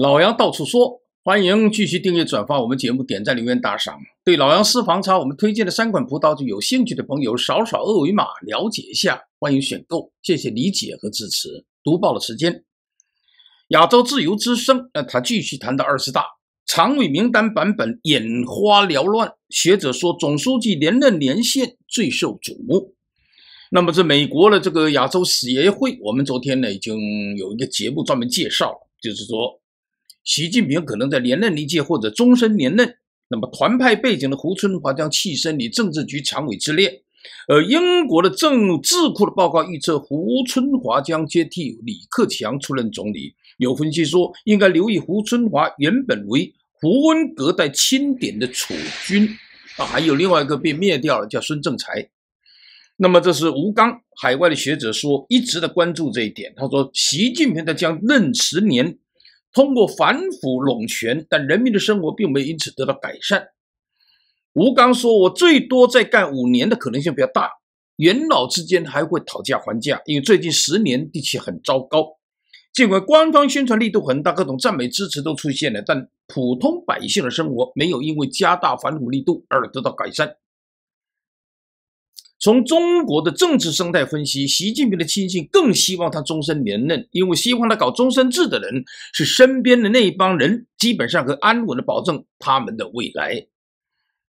老杨到处说，欢迎继续订阅、转发我们节目，点赞、留言、打赏。对老杨私房茶我们推荐的三款葡萄酒有兴趣的朋友，扫扫二维码了解一下，欢迎选购。谢谢理解和支持。读报的时间，亚洲自由之声，让他继续谈到二十大常委名单版本，眼花缭乱。学者说，总书记连任年限最受瞩目。那么，这美国的这个亚洲史会，我们昨天呢已经有一个节目专门介绍了，就是说。习近平可能在连任一届或者终身连任，那么团派背景的胡春华将跻身于政治局常委之列。而英国的政智库的报告预测，胡春华将接替李克强出任总理。有分析说，应该留意胡春华原本为胡温阁代钦点的储君，啊，还有另外一个被灭掉了，叫孙政才。那么这是吴刚海外的学者说，一直在关注这一点。他说，习近平他将任十年。通过反腐拢权，但人民的生活并没有因此得到改善。吴刚说：“我最多再干五年的可能性比较大，元老之间还会讨价还价，因为最近十年地气很糟糕。尽管官方宣传力度很大，各种赞美支持都出现了，但普通百姓的生活没有因为加大反腐力度而得到改善。”从中国的政治生态分析，习近平的亲信更希望他终身连任，因为希望他搞终身制的人是身边的那帮人，基本上可安稳的保证他们的未来。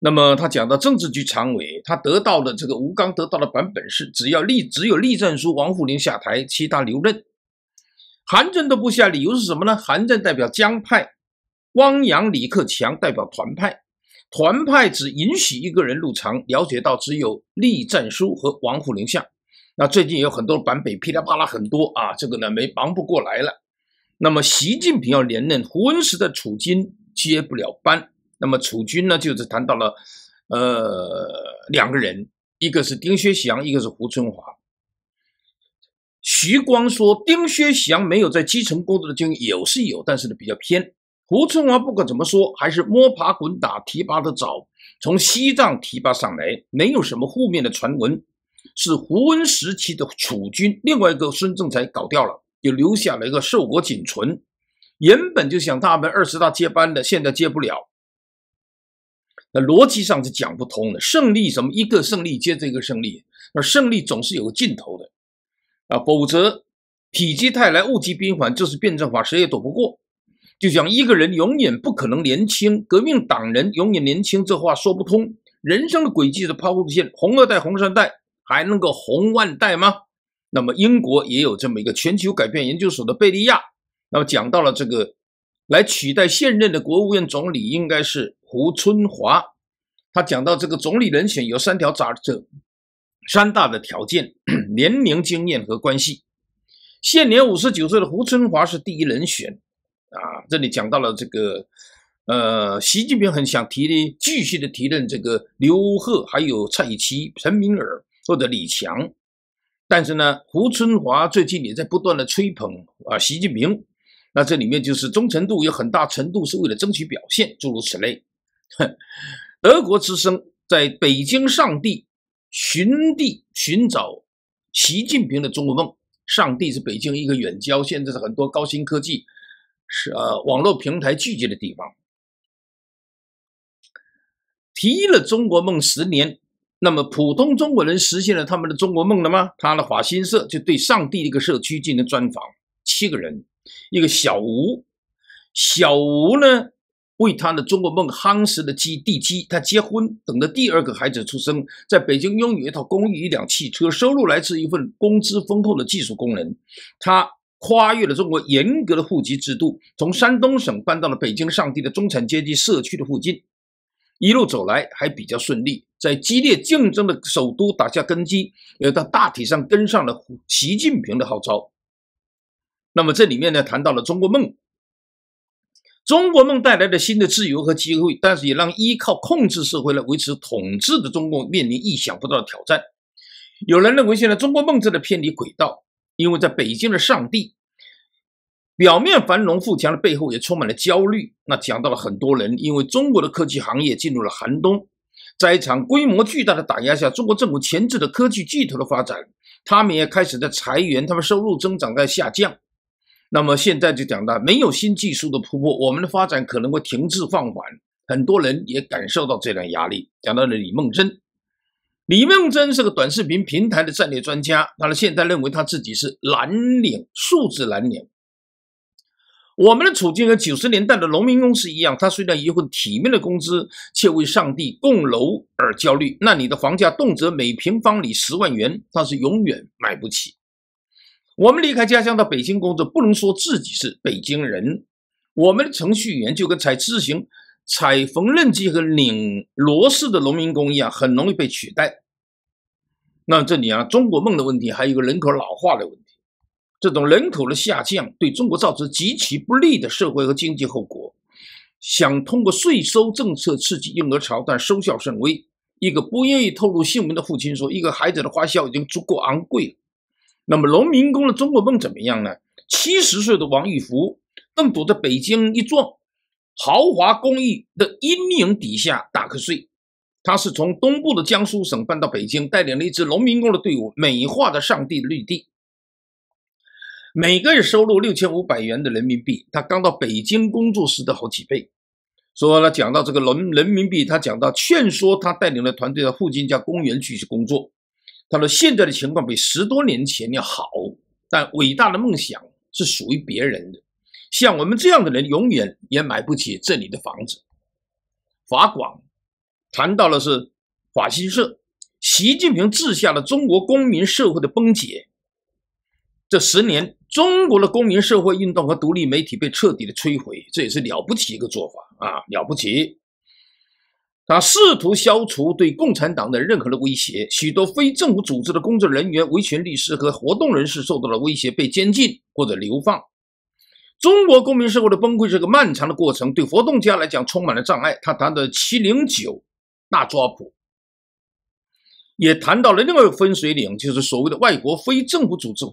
那么他讲到政治局常委，他得到的这个吴刚得到的版本是，只要立只有栗战书、王沪宁下台，其他留任。韩正都不下，理由是什么呢？韩正代表江派，汪洋、李克强代表团派。团派只允许一个人入场，了解到只有栗战书和王沪宁下。那最近有很多版本噼里啪啦很多啊，这个呢没忙不过来了。那么习近平要连任，胡文石的储军接不了班。那么楚军呢，就是谈到了呃两个人，一个是丁薛祥，一个是胡春华。徐光说丁薛祥没有在基层工作的经历，有是有，但是呢比较偏。胡春华不管怎么说，还是摸爬滚打提拔的早，从西藏提拔上来，没有什么负面的传闻。是胡温时期的储君，另外一个孙政才搞掉了，就留下了一个寿国仅存。原本就想他们二十大接班的，现在接不了，那逻辑上是讲不通的。胜利什么一个胜利接着一个胜利，那胜利总是有个尽头的，啊，否则体积泰来物极必反就是辩证法，谁也躲不过。就讲一个人永远不可能年轻，革命党人永远年轻，这话说不通。人生的轨迹是抛物线，红二代、红三代还能够红万代吗？那么英国也有这么一个全球改变研究所的贝利亚。那么讲到了这个，来取代现任的国务院总理应该是胡春华。他讲到这个总理人选有三条，这三大的条件：年龄、经验和关系。现年五十九岁的胡春华是第一人选。啊，这里讲到了这个，呃，习近平很想提的，继续的提任这个刘鹤，还有蔡奇、陈敏尔，或者李强。但是呢，胡春华最近也在不断的吹捧啊，习近平。那这里面就是忠诚度有很大程度是为了争取表现，诸如此类。德国之声在北京上地寻地寻找习近平的中国梦。上帝是北京一个远郊，现在是很多高新科技。是呃，网络平台聚集的地方。提了中国梦十年，那么普通中国人实现了他们的中国梦了吗？他的法新社就对上帝的一个社区进行专访，七个人，一个小吴，小吴呢为他的中国梦夯实的基地基。他结婚，等着第二个孩子出生，在北京拥有一套公寓、一辆汽车，收入来自一份工资丰厚的技术工人。他。跨越了中国严格的户籍制度，从山东省搬到了北京上地的中产阶级社区的附近，一路走来还比较顺利，在激烈竞争的首都打下根基。呃，到大体上跟上了习近平的号召。那么这里面呢，谈到了中国梦，中国梦带来的新的自由和机会，但是也让依靠控制社会来维持统治的中共面临意想不到的挑战。有人认为现在中国梦正在偏离轨道，因为在北京的上帝表面繁荣富强的背后也充满了焦虑。那讲到了很多人，因为中国的科技行业进入了寒冬，在一场规模巨大的打压下，中国政府钳制的科技巨头的发展，他们也开始在裁员，他们收入增长在下降。那么现在就讲到没有新技术的突破，我们的发展可能会停滞放缓。很多人也感受到这样压力。讲到了李梦真，李梦真是个短视频平台的战略专家，他的现在认为他自己是蓝领，数字蓝领。我们的处境和九十年代的农民工是一样，他虽然一份体面的工资，却为上帝供楼而焦虑。那你的房价动辄每平方米十万元，他是永远买不起。我们离开家乡到北京工作，不能说自己是北京人。我们的程序员就跟踩自行踩缝纫机和拧螺丝的农民工一样，很容易被取代。那这里啊，中国梦的问题，还有一个人口老化的问题。这种人口的下降对中国造成极其不利的社会和经济后果。想通过税收政策刺激婴儿潮，但收效甚微。一个不愿意透露姓名的父亲说：“一个孩子的花销已经足够昂贵了。”那么，农民工的中国梦怎么样呢？七十岁的王玉福正躲在北京一幢豪华公寓的阴影底下打瞌睡。他是从东部的江苏省搬到北京，带领了一支农民工的队伍，美化的上帝的绿地。每个月收入六千五百元的人民币，他刚到北京工作时的好几倍。说呢，讲到这个伦人民币，他讲到劝说他带领的团队到附近一家公园去去工作。他说现在的情况比十多年前要好，但伟大的梦想是属于别人的。像我们这样的人，永远也买不起这里的房子。法广谈到了是法新社，习近平治下了中国公民社会的崩解。这十年，中国的公民社会运动和独立媒体被彻底的摧毁，这也是了不起一个做法啊，了不起。他试图消除对共产党的任何的威胁，许多非政府组织的工作人员、维权律师和活动人士受到了威胁，被监禁或者流放。中国公民社会的崩溃是个漫长的过程，对活动家来讲充满了障碍。他谈的七零九大抓捕，也谈到了另外一个分水岭，就是所谓的外国非政府组织法。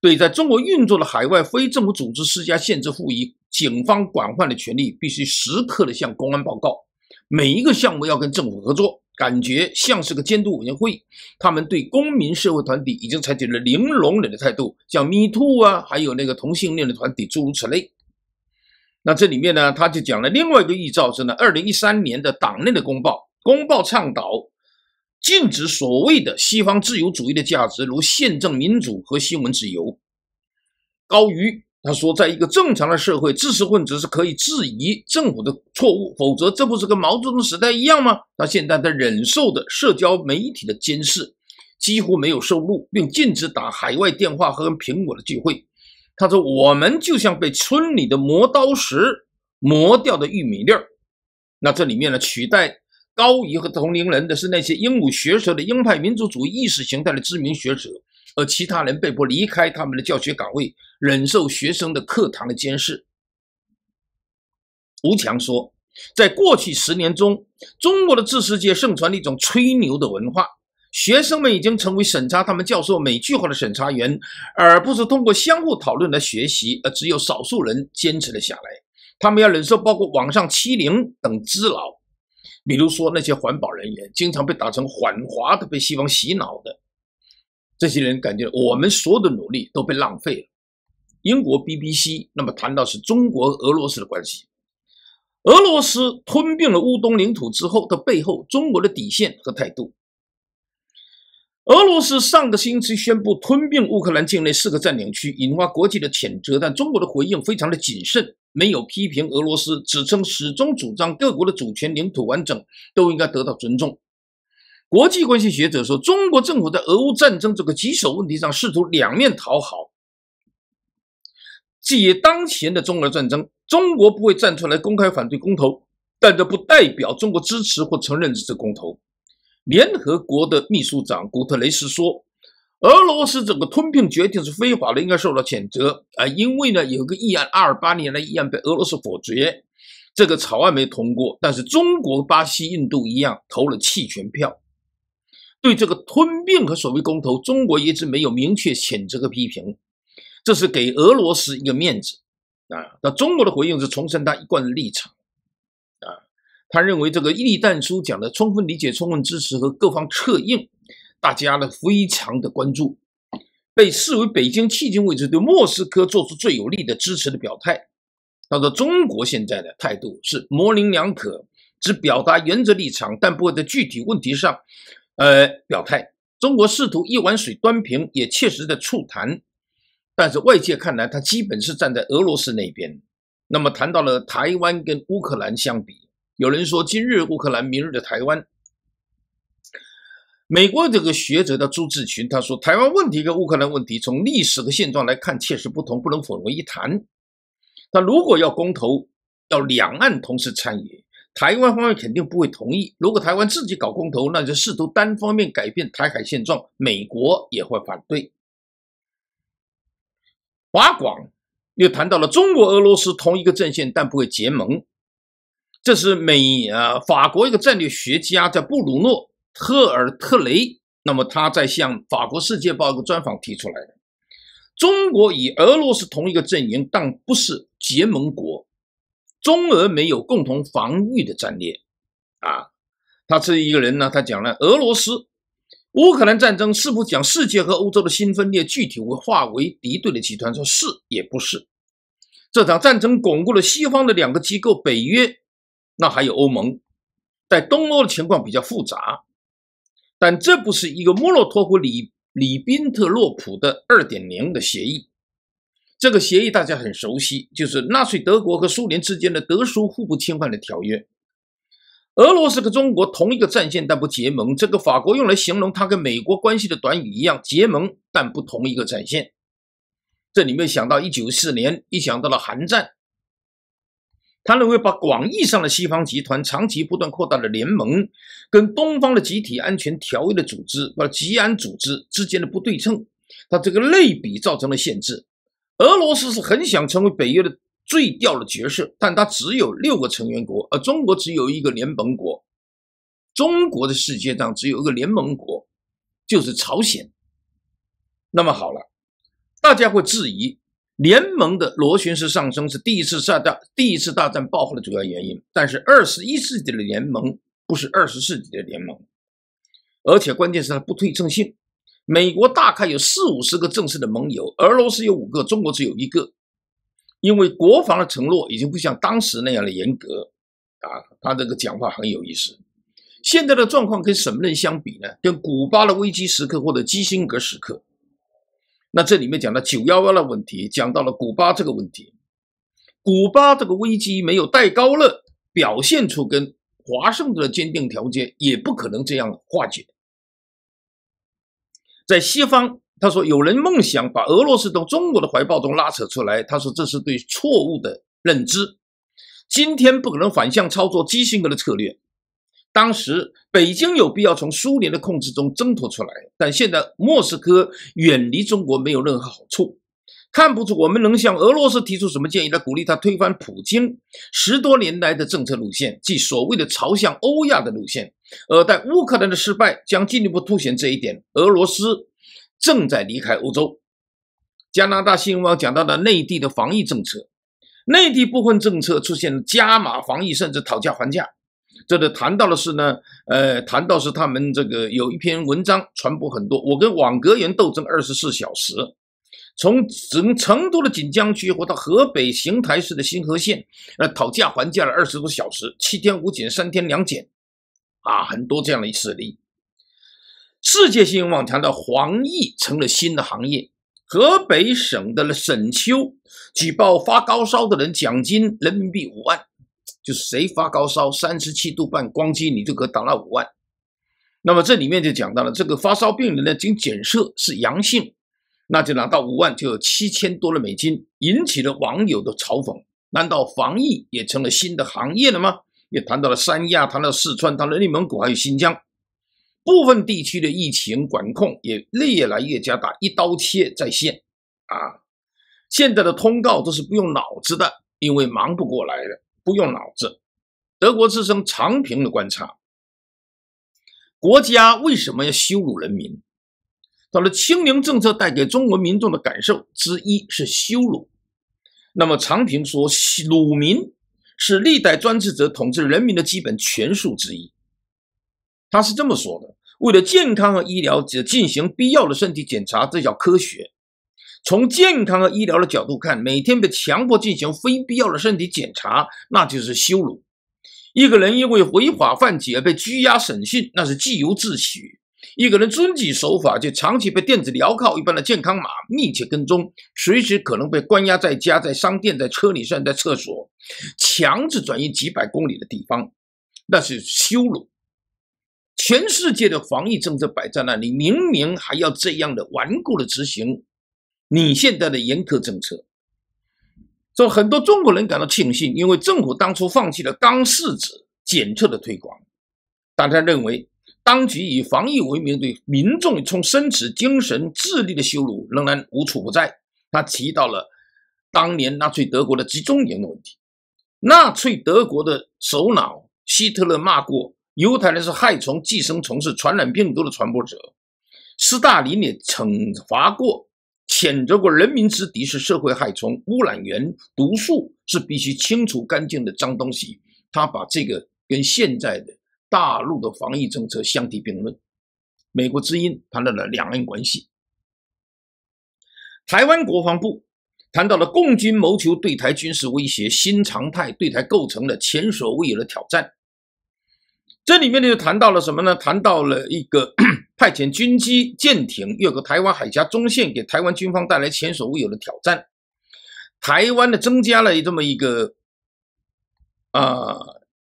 对在中国运作的海外非政府组织施加限制、赋予警方管换的权利，必须时刻的向公安报告。每一个项目要跟政府合作，感觉像是个监督委员会。他们对公民社会团体已经采取了零容忍的态度，像 Me Too 啊，还有那个同性恋的团体，诸如此类。那这里面呢，他就讲了另外一个预兆是呢，二零一三年的党内的公报，公报倡导。禁止所谓的西方自由主义的价值，如宪政民主和新闻自由，高于他说，在一个正常的社会，知识分子是可以质疑政府的错误，否则这不是跟毛泽东时代一样吗？他现在在忍受的社交媒体的监视，几乎没有收入，并禁止打海外电话和跟苹果的聚会。他说，我们就像被村里的磨刀石磨掉的玉米粒儿。那这里面呢，取代。高于和同龄人的是那些鹦鹉学舌的鹰派民族主义意识形态的知名学者，而其他人被迫离开他们的教学岗位，忍受学生的课堂的监视。吴强说，在过去十年中，中国的知识界盛传一种吹牛的文化，学生们已经成为审查他们教授每句话的审查员，而不是通过相互讨论来学习。而只有少数人坚持了下来，他们要忍受包括网上欺凌等之劳。比如说那些环保人员，经常被打成反华的、被西方洗脑的，这些人感觉我们所有的努力都被浪费了。英国 BBC 那么谈到是中国俄罗斯的关系，俄罗斯吞并了乌东领土之后，它背后中国的底线和态度。俄罗斯上个星期宣布吞并乌克兰境内四个占领区，引发国际的谴责。但中国的回应非常的谨慎，没有批评俄罗斯，只称始终主张各国的主权、领土完整都应该得到尊重。国际关系学者说，中国政府在俄乌战争这个棘手问题上试图两面讨好。借于当前的中俄战争，中国不会站出来公开反对公投，但这不代表中国支持或承认这次公投。联合国的秘书长古特雷斯说，俄罗斯这个吞并决定是非法的，应该受到谴责啊！因为呢，有个议案，二八年来议案被俄罗斯否决，这个草案没通过。但是中国、巴西、印度一样投了弃权票。对这个吞并和所谓公投，中国一直没有明确谴责和批评，这是给俄罗斯一个面子啊！那中国的回应是重申他一贯的立场。他认为这个栗战书讲的充分理解、充分支持和各方策应，大家呢非常的关注，被视为北京迄今为止对莫斯科做出最有力的支持的表态。他说，中国现在的态度是模棱两可，只表达原则立场，但不会在具体问题上，呃，表态。中国试图一碗水端平，也切实的促谈，但是外界看来，他基本是站在俄罗斯那边。那么谈到了台湾跟乌克兰相比。有人说：“今日乌克兰，明日的台湾。”美国这个学者的朱志群他说：“台湾问题跟乌克兰问题从历史和现状来看，确实不同，不能混为一谈。但如果要公投，要两岸同时参与，台湾方面肯定不会同意。如果台湾自己搞公投，那就试图单方面改变台海现状，美国也会反对。”华广又谈到了中国、俄罗斯同一个阵线，但不会结盟。这是美呃法国一个战略学家在布鲁诺·特尔特雷，那么他在向法国《世界报》一个专访提出来的：中国与俄罗斯同一个阵营，但不是结盟国，中俄没有共同防御的战略。啊，他这一个人呢，他讲了俄罗斯乌克兰战争是否将世界和欧洲的新分裂，具体为化为敌对的集团？说是也不是，这场战争巩固了西方的两个机构，北约。那还有欧盟，在东欧的情况比较复杂，但这不是一个莫洛托夫里里宾特洛普的二点零的协议。这个协议大家很熟悉，就是纳粹德国和苏联之间的德苏互不侵犯的条约。俄罗斯和中国同一个战线，但不结盟。这个法国用来形容它跟美国关系的短语一样，结盟但不同一个战线。这里面想到一九四年，一想到了韩战。他认为，把广义上的西方集团长期不断扩大的联盟，跟东方的集体安全条约的组织，把集安组织之间的不对称，他这个类比造成了限制。俄罗斯是很想成为北约的最吊的角色，但它只有六个成员国，而中国只有一个联盟国。中国的世界上只有一个联盟国，就是朝鲜。那么好了，大家会质疑。联盟的螺旋式上升是第一次世大第一次大战爆发的主要原因，但是二十一世纪的联盟不是二十世纪的联盟，而且关键是它不对称性。美国大概有四五十个正式的盟友，俄罗斯有五个，中国只有一个。因为国防的承诺已经不像当时那样的严格。啊，他这个讲话很有意思。现在的状况跟什么人相比呢？跟古巴的危机时刻或者基辛格时刻。那这里面讲了九幺幺的问题，讲到了古巴这个问题。古巴这个危机没有戴高乐表现出跟华盛顿的坚定条件，也不可能这样化解。在西方，他说有人梦想把俄罗斯从中国的怀抱中拉扯出来，他说这是对错误的认知。今天不可能反向操作基辛格的策略。当时北京有必要从苏联的控制中挣脱出来，但现在莫斯科远离中国没有任何好处。看不出我们能向俄罗斯提出什么建议来鼓励他推翻普京十多年来的政策路线，即所谓的“朝向欧亚”的路线。而在乌克兰的失败将进一步凸显这一点：俄罗斯正在离开欧洲。加拿大新闻网讲到了内地的防疫政策，内地部分政策出现了加码防疫，甚至讨价还价。这里谈到的是呢，呃，谈到是他们这个有一篇文章传播很多，我跟网格员斗争二十四小时，从成成都的锦江区或到河北邢台市的新河县，呃，讨价还价了二十多小时，七天五检，三天两检，啊，很多这样的事例。世界新闻网谈到，黄奕成了新的行业。河北省的沈丘举报发高烧的人，奖金人民币五万。谁发高烧三十七度半，光机你就可到五万。那么这里面就讲到了这个发烧病人呢，经检测是阳性，那就拿到五万，就有七千多的美金，引起了网友的嘲讽。难道防疫也成了新的行业了吗？也谈到了三亚，谈到四川，谈到内蒙古，还有新疆，部分地区的疫情管控也越来越加大，一刀切在线啊！现在的通告都是不用脑子的，因为忙不过来的。不用脑子。德国之声常平的观察，国家为什么要羞辱人民？到了清零政策带给中国民众的感受之一是羞辱。那么常平说，辱民是历代专制者统治人民的基本权术之一。他是这么说的：为了健康和医疗，只进行必要的身体检查，这叫科学。从健康和医疗的角度看，每天被强迫进行非必要的身体检查，那就是羞辱。一个人因为违法犯纪而被拘押审讯，那是咎由自取。一个人遵纪守法，却长期被电子镣铐一般的健康码密切跟踪，随时可能被关押在家、在商店、在车里，甚至在厕所，强制转移几百公里的地方，那是羞辱。全世界的防疫政策摆在那里，明明还要这样的顽固的执行。你现在的严苛政策，让很多中国人感到庆幸，因为政府当初放弃了钢拭子检测的推广。但他认为，当局以防疫为名对民众从生殖、精神、智力的羞辱仍然无处不在。他提到了当年纳粹德国的集中营的问题，纳粹德国的首脑希特勒骂过犹太人是害虫、寄生虫，是传染病毒的传播者。斯大林也惩罚过。谴责过人民之敌是社会害虫、污染源、毒素，是必须清除干净的脏东西。他把这个跟现在的大陆的防疫政策相提并论。美国之音谈到了两岸关系，台湾国防部谈到了共军谋求对台军事威胁新常态，对台构成了前所未有的挑战。这里面呢，谈到了什么呢？谈到了一个。派遣军机舰艇越过台湾海峡中线，给台湾军方带来前所未有的挑战。台湾的增加了这么一个啊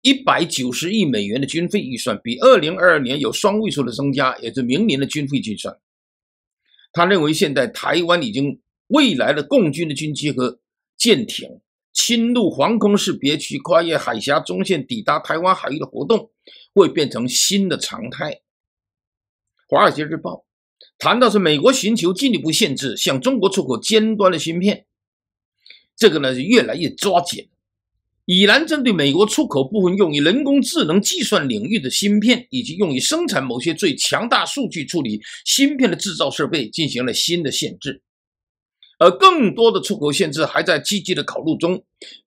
一百九十亿美元的军费预算，比二零二二年有双位数的增加，也是明年的军费计算。他认为，现在台湾已经未来的共军的军机和舰艇侵入防空识别区、跨越海峡中线、抵达台湾海域的活动，会变成新的常态。华尔街日报谈到，是美国寻求进一步限制向中国出口尖端的芯片，这个呢是越来越抓紧。已然针对美国出口部分用于人工智能计算领域的芯片，以及用于生产某些最强大数据处理芯片的制造设备进行了新的限制，而更多的出口限制还在积极的考虑中，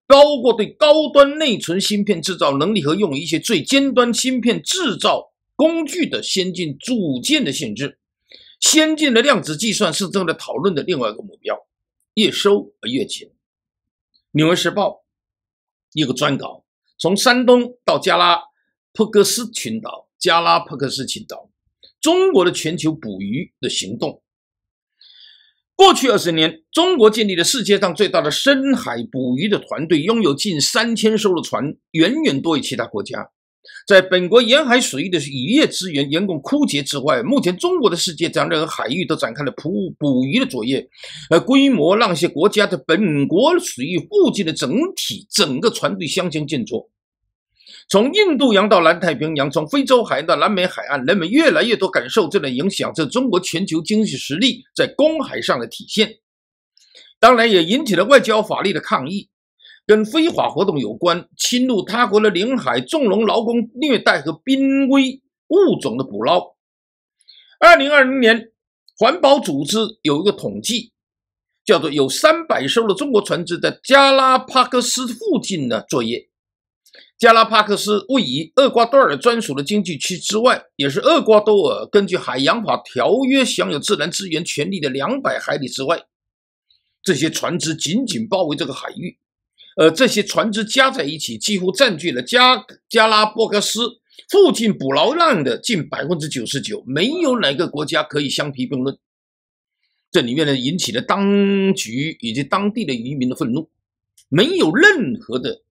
包括对高端内存芯片制造能力和用于一些最尖端芯片制造。工具的先进、组件的限制，先进的量子计算是正在讨论的另外一个目标。越收而越紧。《纽约时报》一个专稿：从山东到加拉普克斯群岛，加拉帕克斯群岛，中国的全球捕鱼的行动。过去二十年，中国建立了世界上最大的深海捕鱼的团队，拥有近三千艘的船，远远多于其他国家。在本国沿海水域的渔业资源严重枯竭之外，目前中国的世界将任何海域都展开了捕捕鱼的作业，而规模让一些国家的本国水域附近的整体整个船队相形见绌。从印度洋到南太平洋，从非洲海岸到南美海岸，人们越来越多感受这种影响，这中国全球经济实力在公海上的体现。当然，也引起了外交法律的抗议。跟非法活动有关，侵入他国的领海、纵容劳工虐待和濒危物种的捕捞。二零二零年，环保组织有一个统计，叫做有三百艘的中国船只在加拉帕克斯附近呢作业。加拉帕克斯位于厄瓜多尔专属的经济区之外，也是厄瓜多尔根据海洋法条约享有自然资源权利的两百海里之外。这些船只紧紧包围这个海域。呃，这些船只加在一起，几乎占据了加加拉波克斯附近捕捞量的近百分之九十九，没有哪个国家可以相提并论。这里面呢，引起了当局以及当地的渔民的愤怒，没有任何的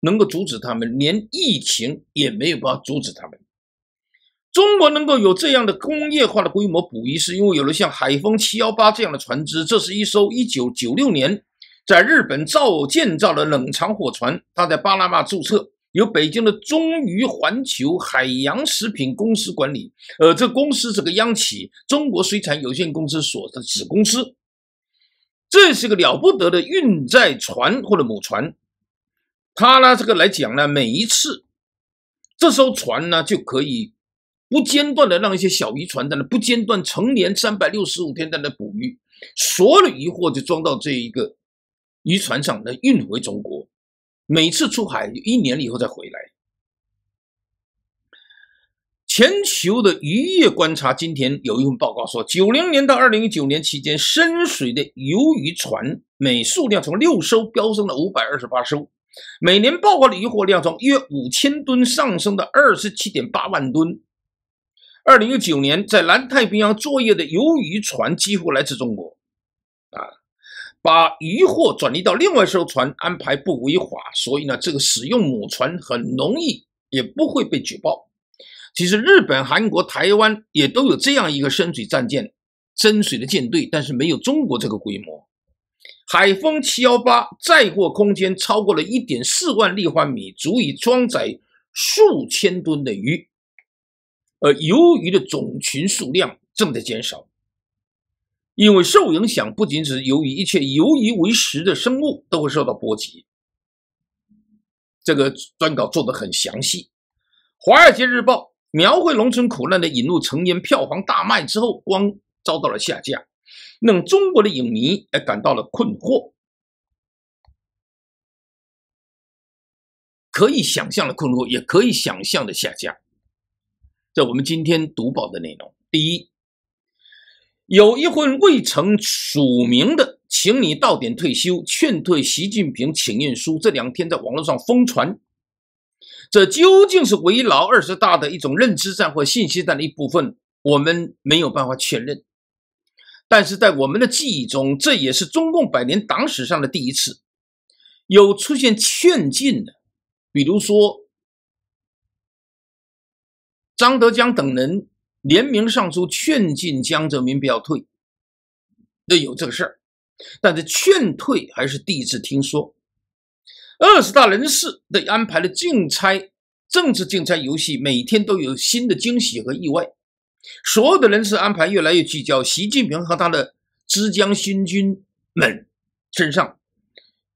能够阻止他们，连疫情也没有办法阻止他们。中国能够有这样的工业化的规模捕鱼，是因为有了像海丰七幺八这样的船只，这是一艘一九九六年。在日本造建造了冷藏货船，它在巴拿马注册，由北京的中渝环球海洋食品公司管理。而这公司这个央企中国水产有限公司所的子公司，这是个了不得的运载船或者母船。他呢这个来讲呢，每一次这艘船呢就可以不间断的让一些小渔船在那不间断成年三百六十五天在那捕鱼，所有的渔获就装到这一个。渔船上能运回中国，每次出海一年以后再回来。全球的渔业观察今天有一份报告说，九零年到二零一九年期间，深水的鱿鱼船每数量从六艘飙升到五百二十八艘，每年报告的渔获量从约五千吨上升到二十七点八万吨。二零一九年在南太平洋作业的鱿鱼船几乎来自中国，啊。把渔货转移到另外一艘船安排不违法，所以呢，这个使用母船很容易，也不会被举报。其实，日本、韩国、台湾也都有这样一个深水战舰、深水的舰队，但是没有中国这个规模。海风718载货空间超过了一点四万立方米，足以装载数千吨的鱼，而鱿鱼的种群数量正在减少。因为受影响，不仅是由于一切游于为食的生物都会受到波及。这个专稿做的很详细。《华尔街日报》描绘农村苦难的引路成烟，票房大卖之后，光遭到了下架，让中国的影迷也感到了困惑。可以想象的困惑，也可以想象的下架。这我们今天读报的内容，第一。有一份未曾署名的，请你到点退休劝退习近平请愿书，这两天在网络上疯传。这究竟是围绕二十大的一种认知战或信息战的一部分，我们没有办法确认。但是在我们的记忆中，这也是中共百年党史上的第一次，有出现劝进的，比如说张德江等人。联名上书劝进江泽民不要退，有这个事儿，但是劝退还是第一次听说。二十大人事的安排的竞猜，政治竞猜游戏，每天都有新的惊喜和意外。所有的人事安排越来越聚焦习近平和他的枝江新军们身上。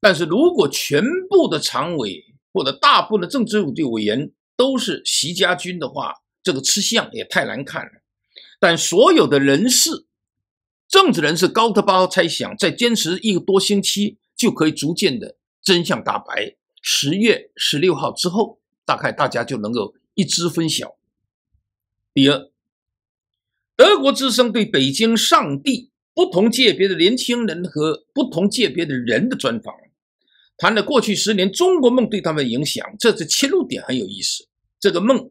但是如果全部的常委或者大部分的政治局委员都是习家军的话，这个吃相也太难看了，但所有的人士、政治人士，高特巴猜想，在坚持一个多星期，就可以逐渐的真相大白。十月十六号之后，大概大家就能够一知分晓。第二，德国之声对北京上帝不同界别的年轻人和不同界别的人的专访，谈了过去十年中国梦对他们的影响，这次切入点很有意思。这个梦。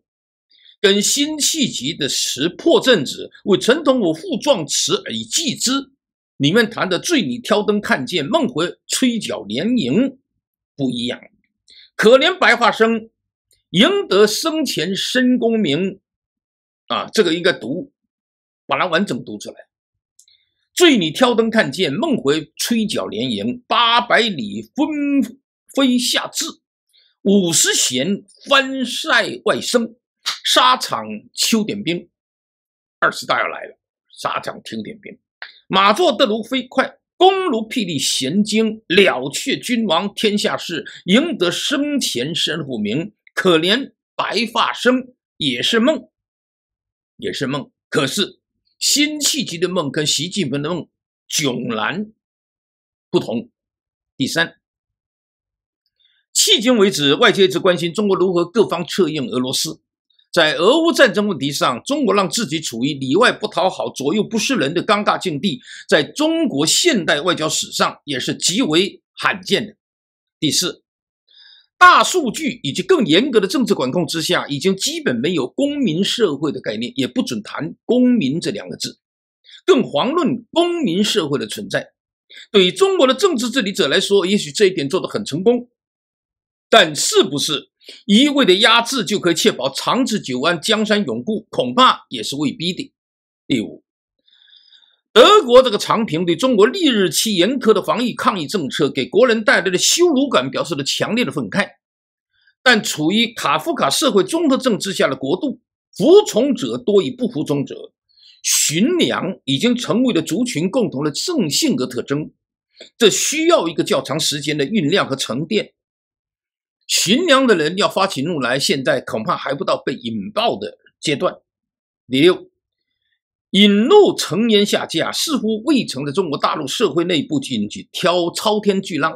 跟辛弃疾的词《破阵子为陈同甫赋壮词以寄之》里面谈的“醉里挑灯看剑，梦回吹角连营”不一样。可怜白发生，赢得生前身功名。啊，这个应该读，把它完整读出来。“醉里挑灯看剑，梦回吹角连营。八百里分飞下至，五十弦翻塞外声。”沙场秋点兵，二十大要来了。沙场听点兵，马作的卢飞快，弓如霹雳弦惊。了却君王天下事，赢得生前身后名。可怜白发生，也是梦，也是梦。可是，辛弃疾的梦跟习近平的梦迥然不同。第三，迄今为止，外界只关心中国如何各方策应俄罗斯。在俄乌战争问题上，中国让自己处于里外不讨好、左右不是人的尴尬境地，在中国现代外交史上也是极为罕见的。第四，大数据以及更严格的政治管控之下，已经基本没有公民社会的概念，也不准谈公民这两个字，更遑论公民社会的存在。对于中国的政治治理者来说，也许这一点做得很成功，但是不是？一味的压制就可以确保长治久安、江山永固，恐怕也是未必的。第五，德国这个长平对中国历日期严苛的防疫抗疫政策给国人带来的羞辱感表示了强烈的愤慨。但处于卡夫卡社会综合症之下的国度，服从者多于不服从者，驯良已经成为了族群共同的正性格特征。这需要一个较长时间的酝酿和沉淀。寻良的人要发起怒来，现在恐怕还不到被引爆的阶段。第六，引怒成年下架，啊，似乎未曾的中国大陆社会内部经济挑滔天巨浪，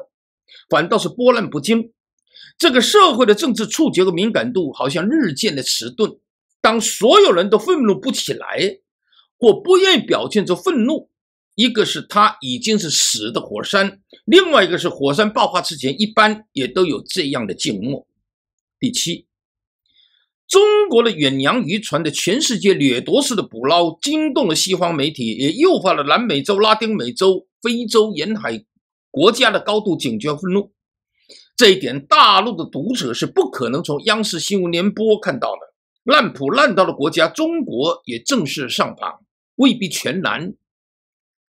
反倒是波澜不惊。这个社会的政治触觉和敏感度好像日渐的迟钝。当所有人都愤怒不起来，或不愿意表现出愤怒。一个是它已经是死的火山，另外一个是火山爆发之前一般也都有这样的静默。第七，中国的远洋渔船的全世界掠夺式的捕捞，惊动了西方媒体，也诱发了南美洲、拉丁美洲、非洲沿海国家的高度警觉和愤怒。这一点，大陆的读者是不可能从央视新闻联播看到的。烂谱烂到的国家，中国也正式上榜，未必全然。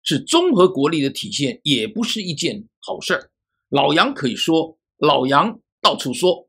是综合国力的体现，也不是一件好事儿。老杨可以说，老杨到处说。